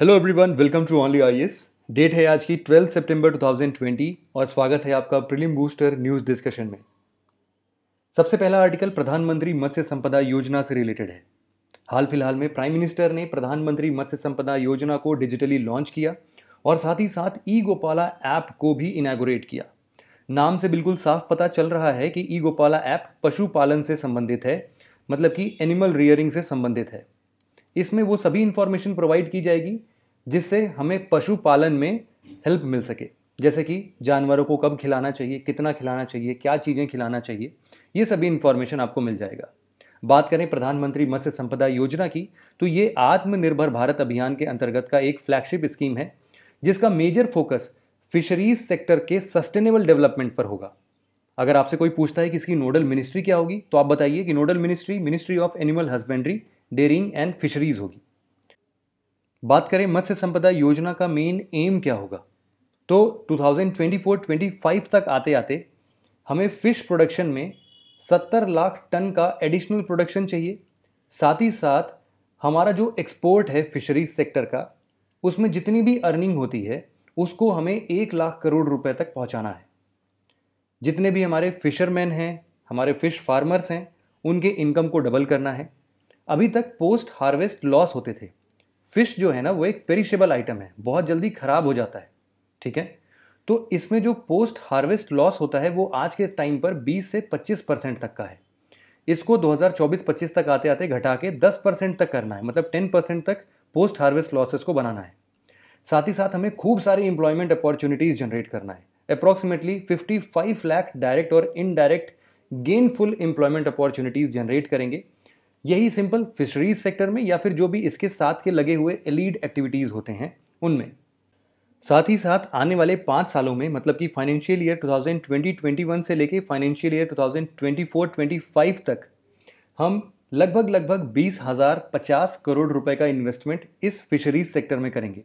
hello everyone welcome to only I date है आज की 12 सितंबर 2020 और स्वागत है आपका प्रीलिम बूस्टर न्यूज़ डिस्कशन में सबसे पहला आर्टिकल प्रधानमंत्री मत्स्य संपदा योजना से रिलेटेड है हाल फिलहाल में प्राइम मिनिस्टर ने प्रधानमंत्री मत्स्य संपदा योजना को डिजिटली लॉन्च किया और साथ ही साथ ई गोपाला ऐप को भी इनागोरेट किया नाम से बिल्कुल साफ पता चल रहा है कि ई गोपाला ऐप पशुपालन से संबंधित है मतलब कि एनिमल रियरिंग से संबंधित है इसमें वो सभी इन्फॉर्मेशन प्रोवाइड की जाएगी जिससे हमें पशुपालन में हेल्प मिल सके जैसे कि जानवरों को कब खिलाना चाहिए कितना खिलाना चाहिए क्या चीज़ें खिलाना चाहिए ये सभी इन्फॉर्मेशन आपको मिल जाएगा बात करें प्रधानमंत्री मत्स्य संपदा योजना की तो ये आत्मनिर्भर भारत अभियान के अंतर्गत का एक फ्लैगशिप स्कीम है जिसका मेजर फोकस फिशरीज सेक्टर के सस्टेनेबल डेवलपमेंट पर होगा अगर आपसे कोई पूछता है कि इसकी नोडल मिनिस्ट्री क्या होगी तो आप बताइए कि nodal ministry ministry of animal husbandry dairying and fisheries होगी बात करें मत्स्य संपदा योजना का मेन एम क्या होगा तो 2024-25 तक आते आते हमें फिश प्रोडक्शन में 70 लाख टन का एडिशनल प्रोडक्शन चाहिए साथ ही साथ हमारा जो एक्सपोर्ट है फिशरीज सेक्टर का उसमें जितनी भी अर्निंग होती है उसको हमें एक लाख करोड़ रुपए तक पहुंचाना है जितने भी हमारे फिशरमैन हैं हमारे फ़िश फार्मर्स हैं उनके इनकम को डबल करना है अभी तक पोस्ट हार्वेस्ट लॉस होते थे फिश जो है ना वो एक पेरिशेबल आइटम है बहुत जल्दी ख़राब हो जाता है ठीक है तो इसमें जो पोस्ट हार्वेस्ट लॉस होता है वो आज के टाइम पर 20 से 25 परसेंट तक का है इसको 2024-25 तक आते आते घटा के 10 परसेंट तक करना है मतलब 10 परसेंट तक पोस्ट हार्वेस्ट लॉसेस को बनाना है साथ ही साथ हमें खूब सारी इंप्लॉयमेंट अपॉर्चुनिटीज़ जनरेट करना है अप्रॉक्सीमेटली 55 लाख डायरेक्ट और indirect gainful employment opportunities generate करेंगे यही सिंपल फिशरीज सेक्टर में या फिर जो भी इसके साथ के लगे हुए एलीड एक्टिविटीज़ होते हैं उनमें साथ ही साथ आने वाले पाँच सालों में मतलब कि फाइनेंशियल ईयर 2020-21 से लेके फाइनेंशियल ईयर 2024-25 तक हम लगभग लगभग बीस हज़ार पचास करोड़ रुपए का इन्वेस्टमेंट इस फिशरीज सेक्टर में करेंगे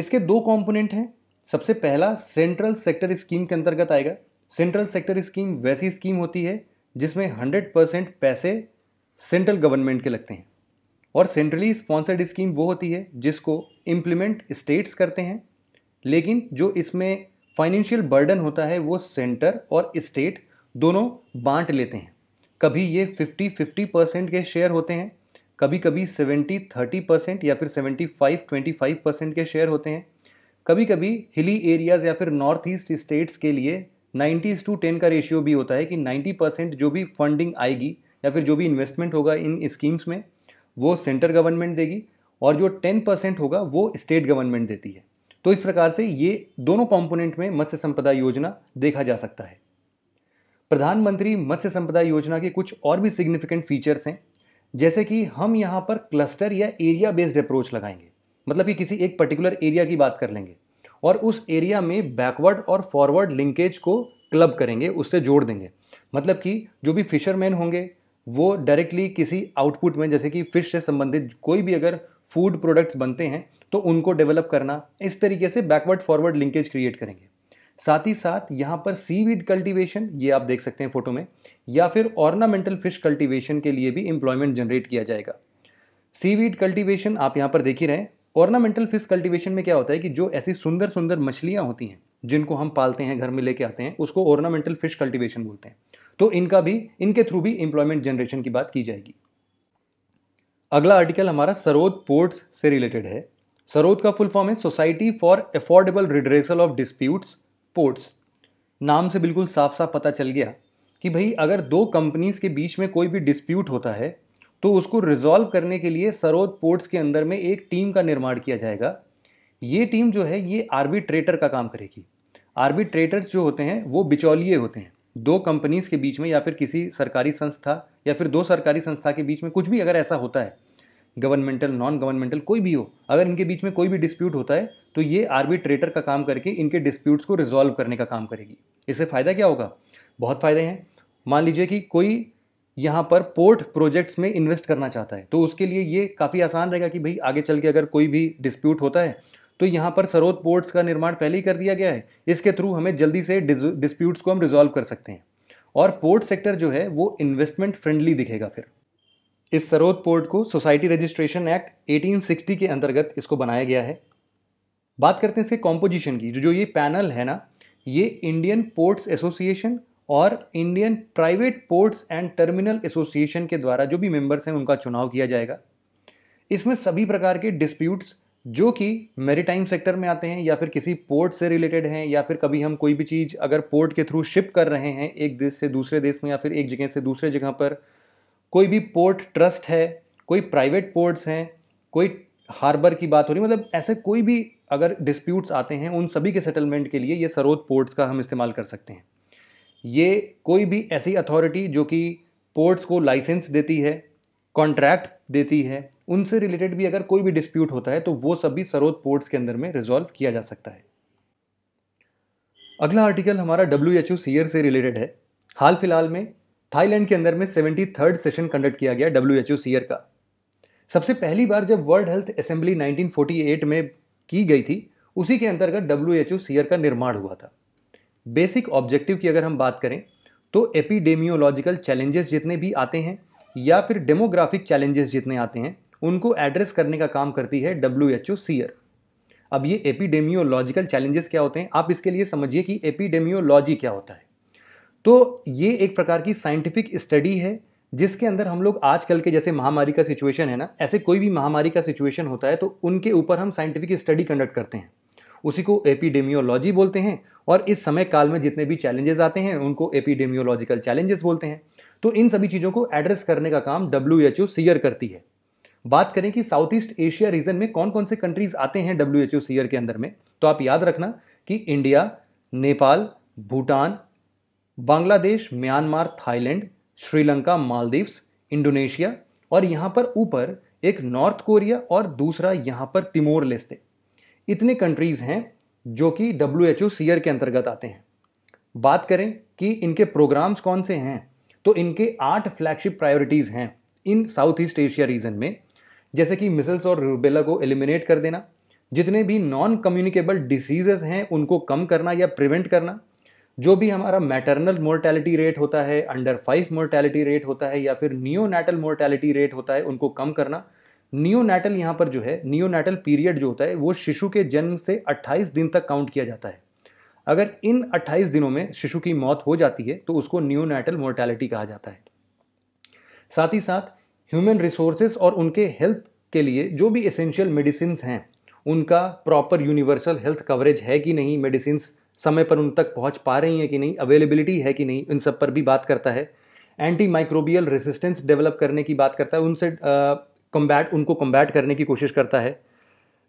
इसके दो कंपोनेंट हैं सबसे पहला सेंट्रल सेक्टर स्कीम के अंतर्गत आएगा सेंट्रल सेक्टर स्कीम वैसी स्कीम होती है जिसमें हंड्रेड परसेंट पैसे सेंट्रल गवर्नमेंट के लगते हैं और सेंट्रली स्पॉन्सर्ड स्कीम वो होती है जिसको इम्प्लीमेंट स्टेट्स करते हैं लेकिन जो इसमें फाइनेंशियल बर्डन होता है वो सेंटर और स्टेट दोनों बांट लेते हैं कभी ये फिफ्टी फिफ्टी परसेंट के शेयर होते हैं कभी कभी सेवेंटी थर्टी परसेंट या फिर seventy five twenty five percent के शेयर होते हैं कभी कभी हिली एरियाज़ या फिर नॉर्थ ईस्ट स्टेट्स के लिए नाइन्टीज़ टू टेन का रेशियो भी होता है कि नाइन्टी परसेंट जो भी फंडिंग आएगी या फिर जो भी इन्वेस्टमेंट होगा इन स्कीम्स में वो सेंटर गवर्नमेंट देगी और जो टेन परसेंट होगा वो स्टेट गवर्नमेंट देती है तो इस प्रकार से ये दोनों कॉम्पोनेंट में मत्स्य संपदा योजना देखा जा सकता है प्रधानमंत्री मत्स्य संपदा योजना के कुछ और भी सिग्निफिकेंट फीचर्स हैं जैसे कि हम यहाँ पर क्लस्टर या एरिया बेस्ड अप्रोच लगाएंगे मतलब कि किसी एक पर्टिकुलर एरिया की बात कर लेंगे और उस एरिया में बैकवर्ड और फॉरवर्ड लिंकेज को क्लब करेंगे उससे जोड़ देंगे मतलब कि जो भी फिशरमैन होंगे वो डायरेक्टली किसी आउटपुट में जैसे कि फिश से संबंधित कोई भी अगर फूड प्रोडक्ट्स बनते हैं तो उनको डेवलप करना इस तरीके से बैकवर्ड फॉरवर्ड लिंकेज क्रिएट करेंगे साथ ही साथ यहाँ पर सी वीड कल्टिवेशन ये आप देख सकते हैं फोटो में या फिर ऑर्नामेंटल फिश कल्टिवेशन के लिए भी एम्प्लॉयमेंट जनरेट किया जाएगा सी वीड कल्टिवेशन आप यहाँ पर देख ही रहे हैं ऑर्नामेंटल फिश कल्टीवेशन में क्या होता है कि जो ऐसी सुंदर सुंदर मछलियाँ होती हैं जिनको हम पालते हैं घर में लेके आते हैं उसको ऑर्नामेंटल फिश कल्टीवेशन बोलते हैं तो इनका भी इनके थ्रू भी एम्प्लॉयमेंट जनरेशन की बात की जाएगी अगला आर्टिकल हमारा सरोद पोर्ट्स से रिलेटेड है सरोद का फुल फॉर्म है society for affordable redressal of disputes ports नाम से बिल्कुल साफ साफ पता चल गया कि भाई अगर दो कंपनीज के बीच में कोई भी डिस्प्यूट होता है तो उसको रिजॉल्व करने के लिए सरोद पोर्ट्स के अंदर में एक टीम का निर्माण किया जाएगा ये टीम जो है ये आर्बिट्रेटर का काम करेगी आर्बिट्रेटर्स जो होते हैं वो बिचौलिए होते हैं दो कंपनीज़ के बीच में या फिर किसी सरकारी संस्था या फिर दो सरकारी संस्था के बीच में कुछ भी अगर ऐसा होता है गवर्नमेंटल नॉन गवर्नमेंटल कोई भी हो अगर इनके बीच में कोई भी डिस्प्यूट होता है तो ये आर्बिट्रेटर का काम करके इनके डिस्प्यूट्स को रिजॉल्व करने का काम करेगी इससे फ़ायदा क्या होगा बहुत फ़ायदे हैं मान लीजिए कि कोई यहाँ पर पोर्ट प्रोजेक्ट्स में इन्वेस्ट करना चाहता है तो उसके लिए ये काफ़ी आसान रहेगा कि भाई आगे चल के अगर कोई भी डिस्प्यूट होता है तो यहाँ पर सरोद पोर्ट्स का निर्माण पहले ही कर दिया गया है इसके थ्रू हमें जल्दी से डिस्प्यूट्स को हम रिजॉल्व कर सकते हैं और पोर्ट सेक्टर जो है वो इन्वेस्टमेंट फ्रेंडली दिखेगा फिर इस सरोद पोर्ट को सोसाइटी रजिस्ट्रेशन एक्ट 1860 के अंतर्गत इसको बनाया गया है बात करते हैं इसके कॉम्पोजिशन की जो जो ये पैनल है ना ये इंडियन पोर्ट्स एसोसिएशन और Indian private ports and terminal association के द्वारा जो भी मेंबर्स हैं उनका चुनाव किया जाएगा इसमें सभी प्रकार के डिस्प्यूट्स जो कि मेरीटाइम सेक्टर में आते हैं या फिर किसी पोर्ट से रिलेटेड हैं या फिर कभी हम कोई भी चीज़ अगर पोर्ट के थ्रू शिप कर रहे हैं एक देश से दूसरे देश में या फिर एक जगह से दूसरे जगह पर कोई भी पोर्ट ट्रस्ट है कोई प्राइवेट पोर्ट्स हैं कोई हार्बर की बात हो रही मतलब ऐसे कोई भी अगर डिस्प्यूट्स आते हैं उन सभी के सेटलमेंट के लिए ये सरोद पोर्ट्स का हम इस्तेमाल कर सकते हैं ये कोई भी ऐसी अथॉरिटी जो कि पोर्ट्स को लाइसेंस देती है कॉन्ट्रैक्ट देती है उनसे रिलेटेड भी अगर कोई भी डिस्प्यूट होता है तो वो सभी सरोद पोर्ट्स के अंदर में रिजॉल्व किया जा सकता है अगला आर्टिकल हमारा डब्ल्यू एच से रिलेटेड है हाल फिलहाल में थाईलैंड के अंदर में सेवेंटी थर्ड सेशन कंडक्ट किया गया डब्ल्यू एच सीयर का सबसे पहली बार जब वर्ल्ड हेल्थ असेंबली 1948 में की गई थी उसी के अंतर्गत डब्ल्यू एच सीयर का निर्माण हुआ था बेसिक ऑब्जेक्टिव की अगर हम बात करें तो एपिडेमियोलॉजिकल चैलेंजेस जितने भी आते हैं या फिर डेमोग्राफिक चैलेंजेस जितने आते हैं उनको एड्रेस करने का काम करती है डब्ल्यू एच ओ सीयर अब ये एपिडेमियोलॉजिकल चैलेंजेस क्या होते हैं आप इसके लिए समझिए कि एपिडेमियोलॉजी क्या होता है तो ये एक प्रकार की साइंटिफिक स्टडी है जिसके अंदर हम लोग आजकल के जैसे महामारी का सिचुएशन है ना ऐसे कोई भी महामारी का सिचुएशन होता है तो उनके ऊपर हम साइंटिफिक स्टडी कंडक्ट करते हैं उसी को एपिडेमियोलॉजी बोलते हैं और इस समय काल में जितने भी चैलेंजेस आते हैं उनको एपिडेमियोलॉजिकल चैलेंजेस बोलते हैं तो इन सभी चीज़ों को एड्रेस करने का काम डब्ल्यू एच ओ सीयर करती है बात करें कि साउथ ईस्ट एशिया रीजन में कौन कौन से कंट्रीज आते हैं डब्ल्यू एच ओ सीयर के अंदर में तो आप याद रखना कि India Nepal Bhutan Bangladesh Myanmar Thailand Sri Lanka Maldives Indonesia और यहाँ पर ऊपर एक नॉर्थ कोरिया और दूसरा यहाँ पर तिमोर लेस्ते इतने कंट्रीज़ हैं जो कि डब्ल्यू एच ओ सीयर के अंतर्गत आते हैं बात करें कि इनके प्रोग्राम्स कौन से हैं तो इनके आठ फ्लैगशिप प्रायोरिटीज़ हैं in South East Asia region में जैसे कि मिसल्स और रूबेला को एलिमिनेट कर देना जितने भी नॉन कम्युनिकेबल डिसीजेज हैं उनको कम करना या प्रिवेंट करना जो भी हमारा मैटरनल मोर्टैलिटी रेट होता है अंडर फाइव मोर्टैलिटी रेट होता है या फिर न्यू नेटल मोर्टैलिटी रेट होता है उनको कम करना नियोनेटल यहाँ पर जो है नियोनेटल पीरियड जो होता है वो शिशु के जन्म से 28 दिन तक काउंट किया जाता है अगर इन 28 दिनों में शिशु की मौत हो जाती है तो उसको नियोनेटल मोर्टैलिटी कहा जाता है साथ ही साथ ह्यूमन रिसोर्सेज और उनके हेल्थ के लिए जो भी एसेंशियल मेडिसिन हैं उनका प्रॉपर यूनिवर्सल हेल्थ कवरेज है कि नहीं मेडिसिन समय पर उन तक पहुंच पा रही हैं कि नहीं अवेलेबिलिटी है कि नहीं इन सब पर भी बात करता है एंटी माइक्रोबियल रेसिस्टेंस डेवलप करने की बात करता है उनसे कम्बैट उनको कम्बैट करने की कोशिश करता है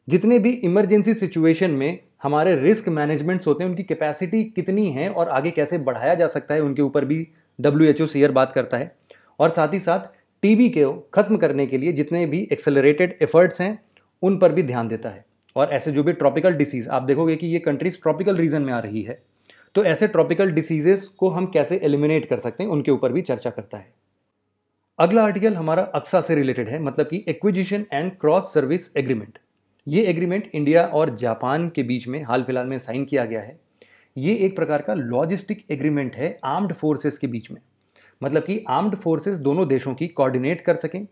जितने भी इमरजेंसी सिचुएशन में हमारे रिस्क मैनेजमेंट्स होते हैं उनकी कैपेसिटी कितनी है और आगे कैसे बढ़ाया जा सकता है उनके ऊपर भी डब्ल्यू एच ओ सीयर बात करता है और साथ ही साथ टीबी को ख़त्म करने के लिए जितने भी एक्सेलरेटेड एफर्ट्स हैं उन पर भी ध्यान देता है और ऐसे जो भी ट्रॉपिकल डिसीज़ आप देखोगे कि ये कंट्रीज ट्रॉपिकल रीजन में आ रही है तो ऐसे ट्रॉपिकल डिसीजेस को हम कैसे एलिमिनेट कर सकते हैं उनके ऊपर भी चर्चा करता है अगला आर्टिकल हमारा अक्सा से रिलेटेड है मतलब कि acquisition and cross service agreement ये एग्रीमेंट इंडिया और जापान के बीच में हाल फिलहाल में साइन किया गया है ये एक प्रकार का लॉजिस्टिक एग्रीमेंट है आर्म्ड फोर्सेस के बीच में मतलब कि आर्म्ड फोर्सेस दोनों देशों की कोऑर्डिनेट कर सकें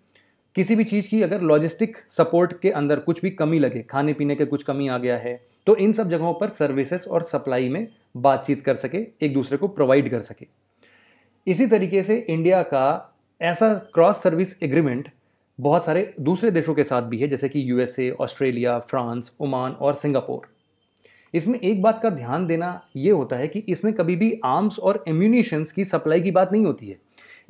किसी भी चीज़ की अगर लॉजिस्टिक सपोर्ट के अंदर कुछ भी कमी लगे खाने पीने के कुछ कमी आ गया है तो इन सब जगहों पर सर्विसेज और सप्लाई में बातचीत कर सके एक दूसरे को प्रोवाइड कर सके इसी तरीके से इंडिया का ऐसा क्रॉस सर्विस एग्रीमेंट बहुत सारे दूसरे देशों के साथ भी है जैसे कि यूएसए ऑस्ट्रेलिया फ्रांस ओमान और सिंगापुर इसमें एक बात का ध्यान देना ये होता है कि इसमें कभी भी आर्म्स और एम्यूनिशंस की सप्लाई की बात नहीं होती है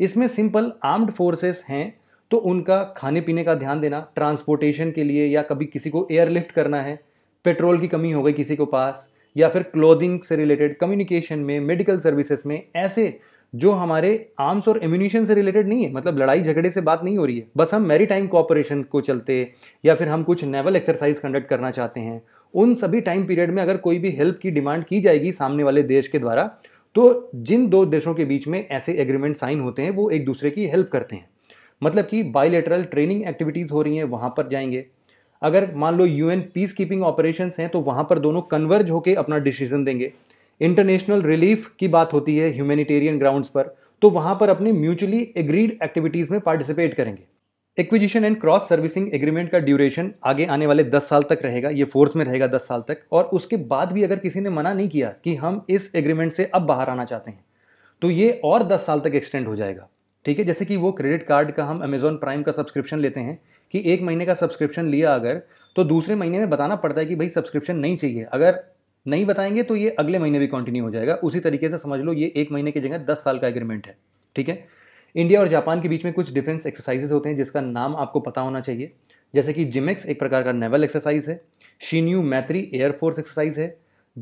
इसमें सिंपल आर्म्ड फोर्सेस हैं तो उनका खाने पीने का ध्यान देना ट्रांसपोर्टेशन के लिए या कभी किसी को एयरलिफ्ट करना है पेट्रोल की कमी हो गई किसी को पास या फिर क्लोदिंग से रिलेटेड कम्युनिकेशन में मेडिकल सर्विसेज में ऐसे जो हमारे आर्म्स और एम्यूनिशन से रिलेटेड नहीं है मतलब लड़ाई झगड़े से बात नहीं हो रही है बस हम मेरी टाइम कोऑपरेशन को चलते या फिर हम कुछ नेवल एक्सरसाइज कंडक्ट करना चाहते हैं उन सभी टाइम पीरियड में अगर कोई भी हेल्प की डिमांड की जाएगी सामने वाले देश के द्वारा तो जिन दो देशों के बीच में ऐसे एग्रीमेंट साइन होते हैं वो एक दूसरे की हेल्प करते हैं मतलब कि बायोलेटरल ट्रेनिंग एक्टिविटीज़ हो रही हैं वहाँ पर जाएंगे अगर मान लो यूएन पीस कीपिंग ऑपरेशंस हैं तो वहाँ पर दोनों कन्वर्ज होकर अपना डिसीजन देंगे इंटरनेशनल रिलीफ की बात होती है ह्यूमैनिटेरियन ग्राउंड्स पर तो वहाँ पर अपने म्यूचुअली एग्रीड एक्टिविटीज़ में पार्टिसिपेट करेंगे acquisition and cross servicing agreement का ड्यूरेशन आगे आने वाले 10 साल तक रहेगा ये फोर्स में रहेगा 10 साल तक और उसके बाद भी अगर किसी ने मना नहीं किया कि हम इस एग्रीमेंट से अब बाहर आना चाहते हैं तो ये और 10 साल तक एक्सटेंड हो जाएगा ठीक है जैसे कि वो क्रेडिट कार्ड का हम अमेजोन प्राइम का सब्सक्रिप्शन लेते हैं कि एक महीने का सब्सक्रिप्शन लिया अगर तो दूसरे महीने में बताना पड़ता है कि भाई सब्सक्रिप्शन नहीं चाहिए अगर नहीं बताएंगे तो ये अगले महीने भी कंटिन्यू हो जाएगा उसी तरीके से समझ लो ये एक महीने की जगह दस साल का एग्रीमेंट है ठीक है इंडिया और जापान के बीच में कुछ डिफेंस एक्सरसाइजेज होते हैं जिसका नाम आपको पता होना चाहिए जैसे कि जिमेक्स एक प्रकार का नेवल एक्सरसाइज है शीन्यू मैत्री एयरफोर्स एक्सरसाइज है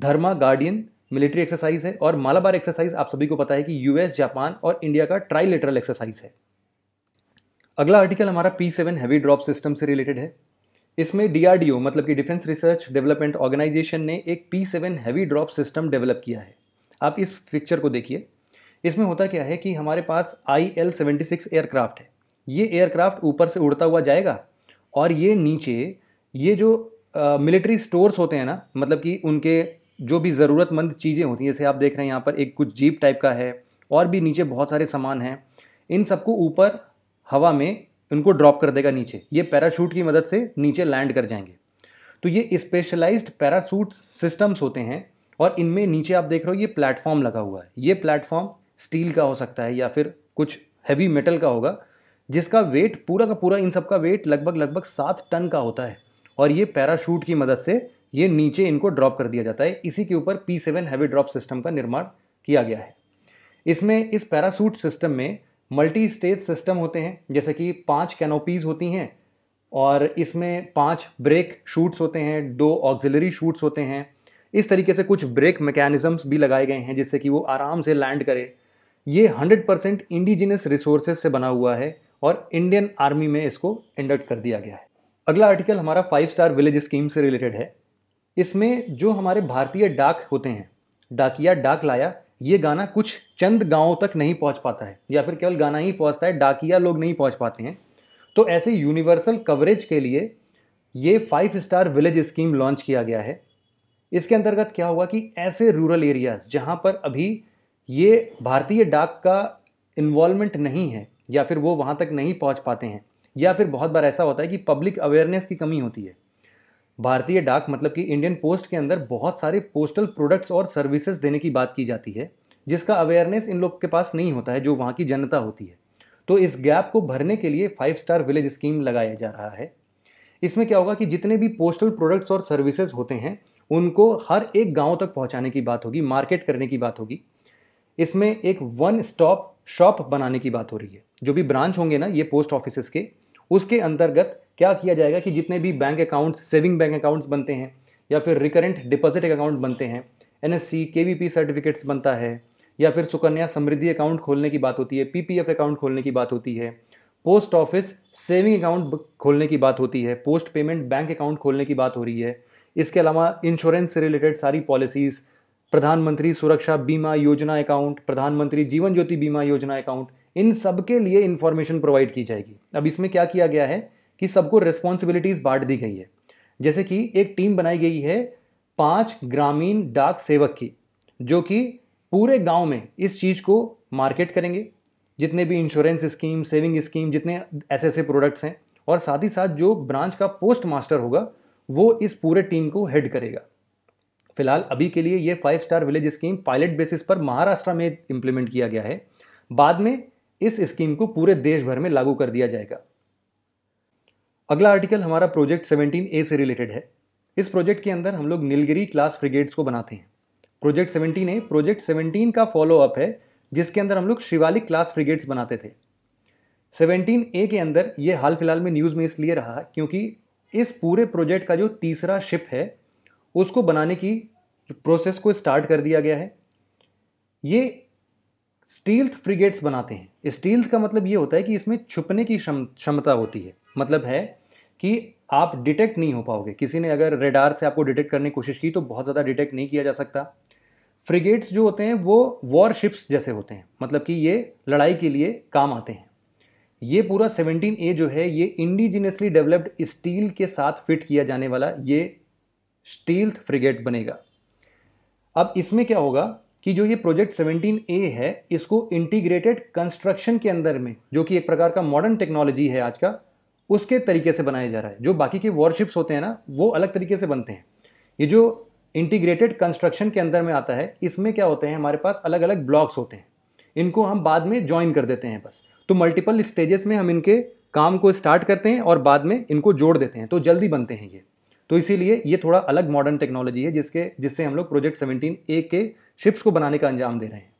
धर्मा गार्डियन मिलिट्री एक्सरसाइज है और मालाबार एक्सरसाइज आप सभी को पता है कि यूएस जापान और इंडिया का ट्राइलेटरल एक्सरसाइज है अगला आर्टिकल हमारा P seven heavy drop system से रिलेटेड है इसमें डीआरडीओ मतलब कि डिफेंस रिसर्च डेवलपमेंट ऑर्गेनाइजेशन ने एक P seven heavy drop system develop किया है आप इस पिक्चर को देखिए इसमें होता क्या है कि हमारे पास I L seventy six aircraft है ये एयरक्राफ्ट ऊपर से उड़ता हुआ जाएगा और ये नीचे ये जो मिलिट्री स्टोर्स होते हैं ना मतलब कि उनके जो भी ज़रूरतमंद चीज़ें होती हैं जैसे आप देख रहे हैं यहाँ पर एक कुछ जीप टाइप का है और भी नीचे बहुत सारे सामान हैं इन सबको ऊपर हवा में उनको ड्रॉप कर देगा नीचे ये पैराशूट की मदद से नीचे लैंड कर जाएंगे तो ये स्पेशलाइज्ड पैराशूट सिस्टम्स होते हैं और इनमें नीचे आप देख रहे हो ये प्लेटफॉर्म लगा हुआ है ये प्लेटफॉर्म स्टील का हो सकता है या फिर कुछ हैवी मेटल का होगा जिसका वेट पूरा का पूरा इन सब का वेट लगभग लगभग सात टन का होता है और ये पैराशूट की मदद से ये नीचे इनको ड्रॉप कर दिया जाता है इसी के ऊपर P seven heavy drop system का निर्माण किया गया है इसमें इस पैरासूट सिस्टम में मल्टी स्टेज सिस्टम होते हैं जैसे कि पांच कैनोपीज होती हैं और इसमें पांच ब्रेक शूट्स होते हैं दो ऑक्सिलरी शूट्स होते हैं इस तरीके से कुछ ब्रेक मैकेनिज़म्स भी लगाए गए हैं जिससे कि वो आराम से लैंड करे ये 100% परसेंट इंडिजिनस रिसोर्सेज से बना हुआ है और इंडियन आर्मी में इसको इंडक्ट कर दिया गया है अगला आर्टिकल हमारा फाइव स्टार विलेज स्कीम से रिलेटेड है इसमें जो हमारे भारतीय डाक होते हैं डाकिया डाक लाया ये गाना कुछ चंद गांवों तक नहीं पहुंच पाता है या फिर केवल गाना ही पहुंचता है डाकिया लोग नहीं पहुंच पाते हैं तो ऐसे यूनिवर्सल कवरेज के लिए ये five star village scheme launch किया गया है इसके अंतर्गत क्या हुआ कि ऐसे रूरल एरियाज जहाँ पर अभी ये भारतीय डाक का इन्वॉल्वमेंट नहीं है या फिर वो वहाँ तक नहीं पहुँच पाते हैं या फिर बहुत बार ऐसा होता है कि पब्लिक अवेयरनेस की कमी होती है भारतीय डाक मतलब कि इंडियन पोस्ट के अंदर बहुत सारे पोस्टल प्रोडक्ट्स और सर्विसेज देने की बात की जाती है जिसका अवेयरनेस इन लोग के पास नहीं होता है जो वहाँ की जनता होती है तो इस गैप को भरने के लिए फाइव स्टार विलेज स्कीम लगाया जा रहा है इसमें क्या होगा कि जितने भी पोस्टल प्रोडक्ट्स और सर्विसेज होते हैं उनको हर एक गांव तक पहुंचाने की बात होगी मार्केट करने की बात होगी इसमें एक वन स्टॉप शॉप बनाने की बात हो रही है जो भी ब्रांच होंगे ना ये पोस्ट ऑफिसेज़ के उसके अंतर्गत क्या किया जाएगा कि जितने भी bank accounts saving bank accounts बनते हैं या फिर रिकरेंट डिपॉजिट अकाउंट बनते हैं एन एस सर्टिफिकेट्स बनता है या फिर सुकन्या समृद्धि अकाउंट खोलने की बात होती है एफ अकाउंट खोलने की बात होती है पोस्ट ऑफिस सेविंग अकाउंट खोलने की बात होती है पोस्ट पेमेंट बैंक अकाउंट खोलने की बात हो रही है इसके अलावा इंश्योरेंस से रिलेटेड सारी पॉलिसीज़ प्रधानमंत्री सुरक्षा बीमा योजना अकाउंट प्रधानमंत्री जीवन ज्योति बीमा योजना अकाउंट इन सब के लिए इन्फॉर्मेशन प्रोवाइड की जाएगी अब इसमें क्या किया गया है कि सबको रिस्पॉन्सिबिलिटीज़ बांट दी गई है जैसे कि एक टीम बनाई गई है पाँच ग्रामीण डाक सेवक की जो कि पूरे गांव में इस चीज़ को मार्केट करेंगे जितने भी इंश्योरेंस स्कीम सेविंग स्कीम जितने ऐसे ऐसे प्रोडक्ट्स हैं और साथ ही साथ जो ब्रांच का पोस्ट मास्टर होगा वो इस पूरे टीम को हेड करेगा फिलहाल अभी के लिए ये five star village scheme pilot basis पर महाराष्ट्र में इम्प्लीमेंट किया गया है बाद में इस स्कीम को पूरे देश भर में लागू कर दिया जाएगा अगला आर्टिकल हमारा प्रोजेक्ट 17 ए से रिलेटेड है इस प्रोजेक्ट के अंदर हम लोग नीलगिरी क्लास फ्रिगेट्स को बनाते हैं प्रोजेक्ट 17 ए प्रोजेक्ट 17 का फॉलो अप है जिसके अंदर हम लोग शिवालिक क्लास फ्रिगेट्स बनाते थे 17 ए के अंदर ये हाल फिलहाल में न्यूज़ में इसलिए रहा क्योंकि इस पूरे प्रोजेक्ट का जो तीसरा शिप है उसको बनाने की प्रोसेस को स्टार्ट कर दिया गया है ये स्टील्थ फ्रिगेट्स बनाते हैं स्टील्थ का मतलब ये होता है कि इसमें छुपने की क्षमता होती है मतलब है कि आप डिटेक्ट नहीं हो पाओगे किसी ने अगर रेडार से आपको डिटेक्ट करने की कोशिश की तो बहुत ज़्यादा डिटेक्ट नहीं किया जा सकता फ्रिगेट्स जो होते हैं वो वॉरशिप्स जैसे होते हैं मतलब कि ये लड़ाई के लिए काम आते हैं ये पूरा 17 ए जो है ये इंडिजीनियसली डेवलप्ड स्टील के साथ फिट किया जाने वाला ये स्टील्थ फ्रिगेट बनेगा अब इसमें क्या होगा कि जो ये प्रोजेक्ट ए है इसको इंटीग्रेटेड कंस्ट्रक्शन के अंदर में जो कि एक प्रकार का मॉडर्न टेक्नोलॉजी है आज का उसके तरीके से बनाया जा रहा है जो बाकी के वॉरशिप्स होते हैं ना वो अलग तरीके से बनते हैं ये जो इंटीग्रेटेड कंस्ट्रक्शन के अंदर में आता है इसमें क्या होते हैं हमारे पास अलग अलग ब्लॉक्स होते हैं इनको हम बाद में ज्वाइन कर देते हैं बस तो मल्टीपल स्टेजेस में हम इनके काम को स्टार्ट करते हैं और बाद में इनको जोड़ देते हैं तो जल्दी बनते हैं ये तो इसीलिए ये थोड़ा अलग मॉडर्न टेक्नोलॉजी है जिसके जिससे हम लोग प्रोजेक्ट सेवनटीन ए के शिप्स को बनाने का अंजाम दे रहे हैं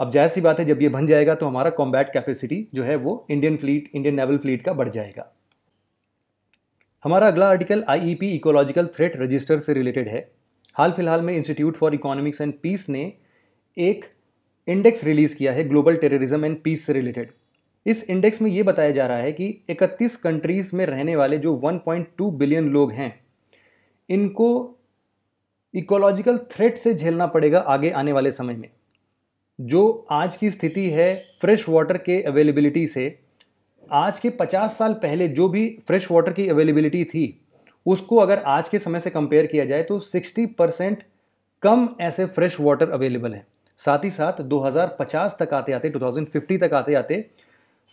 अब जाहिर सी बात है जब ये बन जाएगा तो हमारा कॉम्बैट कैपेसिटी जो है वो Indian fleet Indian naval fleet का बढ़ जाएगा हमारा अगला article IEP ecological threat register से रिलेटेड है हाल फिलहाल में institute for economics and peace ने एक इंडेक्स रिलीज़ किया है ग्लोबल टेररिज्म एंड पीस से रिलेटेड इस इंडेक्स में ये बताया जा रहा है कि 31 कंट्रीज़ में रहने वाले जो 1.2 बिलियन लोग हैं इनको इकोलॉजिकल थ्रेट से झेलना पड़ेगा आगे आने वाले समय में जो आज की स्थिति है फ्रेश वाटर के अवेलेबिलिटी से आज के 50 साल पहले जो भी फ्रेश वाटर की अवेलेबिलिटी थी उसको अगर आज के समय से कंपेयर किया जाए तो 60 परसेंट कम ऐसे फ्रेश वाटर अवेलेबल हैं साथ ही साथ 2050 तक आते आते 2050 तक आते आते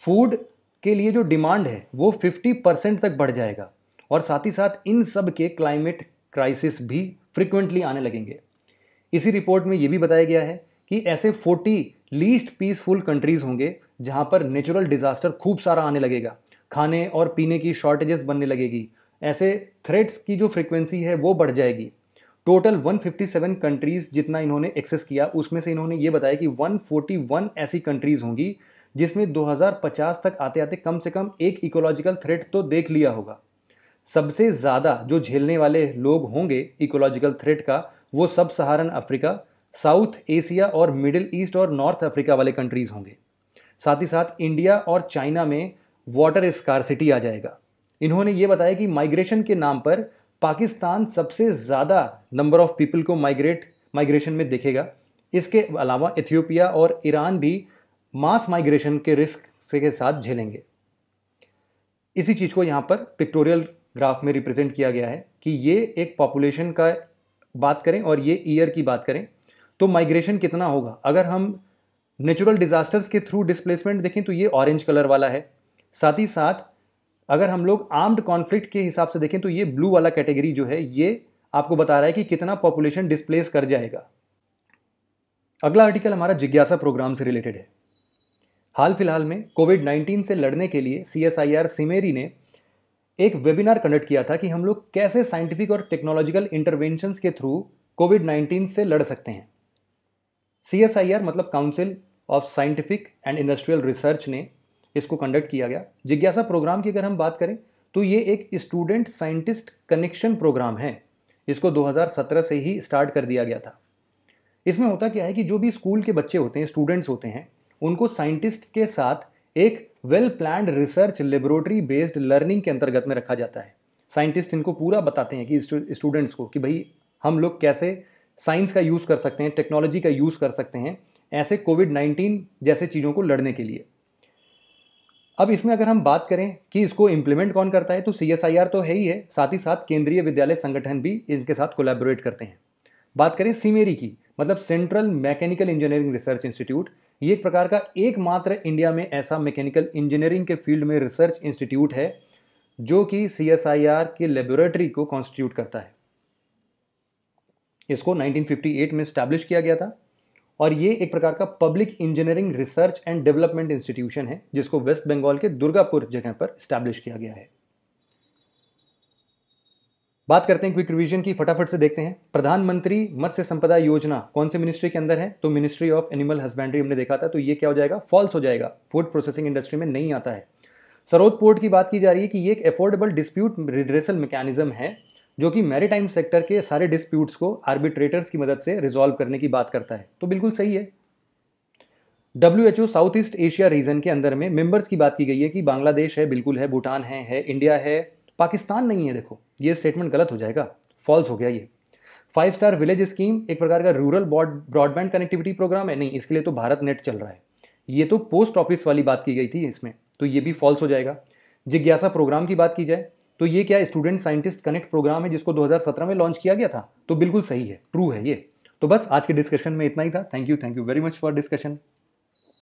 फूड के लिए जो डिमांड है वो 50 परसेंट तक बढ़ जाएगा और साथ ही साथ इन सब के क्लाइमेट क्राइसिस भी फ्रिक्वेंटली आने लगेंगे इसी रिपोर्ट में ये भी बताया गया है कि ऐसे 40 लीस्ट पीसफुल कंट्रीज़ होंगे जहाँ पर नेचुरल डिज़ास्टर खूब सारा आने लगेगा खाने और पीने की शॉर्टेजेस बनने लगेगी ऐसे थ्रेट्स की जो फ्रिक्वेंसी है वो बढ़ जाएगी टोटल 157 कंट्रीज़ जितना इन्होंने एक्सेस किया उसमें से इन्होंने ये बताया कि 141 ऐसी कंट्रीज़ होंगी जिसमें 2050 तक आते आते कम से कम एक इकोलॉजिकल थ्रेट तो देख लिया होगा सबसे ज़्यादा जो झेलने वाले लोग होंगे इकोलॉजिकल थ्रेट का वो sub Saharan Africa South Asia और मिडिल ईस्ट और नॉर्थ अफ्रीका वाले कंट्रीज़ होंगे साथ ही साथ इंडिया और चाइना में वाटर स्कारसिटी आ जाएगा इन्होंने ये बताया कि माइग्रेशन के नाम पर पाकिस्तान सबसे ज़्यादा नंबर ऑफ पीपल को माइग्रेट माइग्रेशन में देखेगा इसके अलावा इथियोपिया और ईरान भी मास माइग्रेशन के रिस्क से के साथ झेलेंगे इसी चीज़ को यहाँ पर पिक्टोरियल ग्राफ में रिप्रेजेंट किया गया है कि ये एक पॉपुलेशन का बात करें और ये ईयर की बात करें तो माइग्रेशन कितना होगा अगर हम नेचुरल डिजास्टर्स के थ्रू डिस्प्लेसमेंट देखें तो ये ऑरेंज कलर वाला है साथ ही साथ अगर हम लोग आर्म्ड कॉन्फ्लिक्ट के हिसाब से देखें तो ये ब्लू वाला कैटेगरी जो है ये आपको बता रहा है कि कितना पॉपुलेशन डिस्प्लेस कर जाएगा अगला आर्टिकल हमारा जिज्ञासा प्रोग्राम से रिलेटेड है हाल फिलहाल में कोविड 19 से लड़ने के लिए सी एस आई आर सिमेरी ने एक वेबिनार कंडक्ट किया था कि हम लोग कैसे साइंटिफिक और टेक्नोलॉजिकल इंटरवेंशंस के थ्रू कोविड 19 से लड़ सकते हैं सी मतलब council of scientific and industrial research ने इसको कंडक्ट किया गया जिज्ञासा प्रोग्राम की अगर हम बात करें तो ये एक स्टूडेंट साइंटिस्ट कनेक्शन प्रोग्राम है इसको 2017 से ही स्टार्ट कर दिया गया था इसमें होता क्या है कि जो भी स्कूल के बच्चे होते हैं स्टूडेंट्स होते हैं उनको साइंटिस्ट के साथ एक well plan research laboratory based learning के अंतर्गत में रखा जाता है साइंटिस्ट इनको पूरा बताते हैं कि स्टूडेंट्स को कि भाई हम लोग कैसे साइंस का यूज़ कर सकते हैं टेक्नोलॉजी का यूज़ कर सकते हैं ऐसे कोविड नाइन्टीन जैसे चीज़ों को लड़ने के लिए अब इसमें अगर हम बात करें कि इसको इम्प्लीमेंट कौन करता है तो सी तो है ही है साथ ही साथ केंद्रीय विद्यालय संगठन भी इनके साथ कोलैबोरेट करते हैं बात करें सीमेरी की मतलब central mechanical engineering research institute ये एक प्रकार का एकमात्र इंडिया में ऐसा मैकेनिकल इंजीनियरिंग के फील्ड में रिसर्च इंस्टीट्यूट है जो कि सी के लेबोरेटरी को कॉन्स्टिट्यूट करता है इसको 1958 में स्टैब्लिश किया गया था और ये एक प्रकार का public engineering research and development institution है जिसको वेस्ट बंगाल के दुर्गापुर जगह पर स्टैब्लिश किया गया है बात करते हैं क्विक रिवीजन की फटाफट से देखते हैं प्रधानमंत्री मत्स्य संपदा योजना कौन से मिनिस्ट्री के अंदर है तो मिनिस्ट्री ऑफ एनिमल हस्बेंड्री हमने देखा था तो ये क्या हो जाएगा फॉल्स हो जाएगा फूड प्रोसेसिंग इंडस्ट्री में नहीं आता है सरोद पोर्ट की बात की जा रही है कि ये एक अफोर्डेबल डिस्प्यूट रिड्रेसल मैकेनिज्म है जो कि मैरीटाइम सेक्टर के सारे डिस्प्यूट्स को आर्बिट्रेटर्स की मदद से रिजॉल्व करने की बात करता है तो बिल्कुल सही है W H O South East Asia region के अंदर में मेंबर्स की बात की गई है कि बांग्लादेश है बिल्कुल है भूटान है, है इंडिया है पाकिस्तान नहीं है देखो ये स्टेटमेंट गलत हो जाएगा फॉल्स हो गया ये फाइव स्टार विलेज स्कीम एक प्रकार का रूरल ब्रॉडबैंड कनेक्टिविटी प्रोग्राम है नहीं इसके लिए तो भारत नेट चल रहा है ये तो पोस्ट ऑफिस वाली बात की गई थी इसमें तो ये भी फॉल्स हो जाएगा जिज्ञासा प्रोग्राम की बात की जाए तो ये क्या स्टूडेंट साइंटिस्ट कनेक्ट प्रोग्राम है जिसको 2017 में लॉन्च किया गया था तो बिल्कुल सही है ट्रू है ये तो बस आज के डिस्कशन में इतना ही था thank you thank you very much for discussion